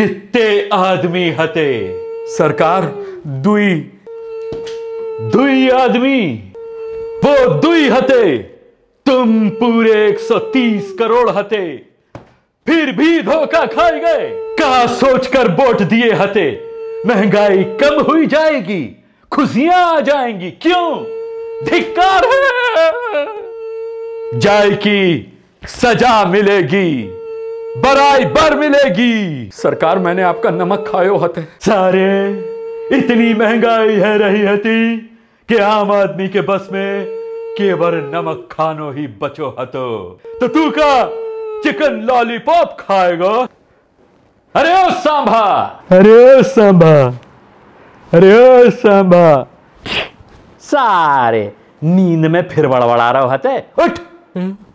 कितने आदमी हते सरकार दुई दुई आदमी वो दुई हते तुम पूरे 130 करोड़ हते फिर भी धोखा खाए गए का सोचकर वोट दिए हते महंगाई कम हुई जाएगी खुशियां आ जाएंगी क्यों धिक्कार है जाए की सजा मिलेगी बराई बर मिलेगी सरकार मैंने आपका नमक खायो हते सारे इतनी महंगाई है रही हती कि आम आदमी के बस में केवल नमक खानो ही बचो हतो तो तू का चिकन लॉलीपॉप खाएगा अरे ओ सांभा अरे ओ सांभा अरे ओ सांभा सारे नींद में फिर बड़बड़ा रहा हते उठ हम्म।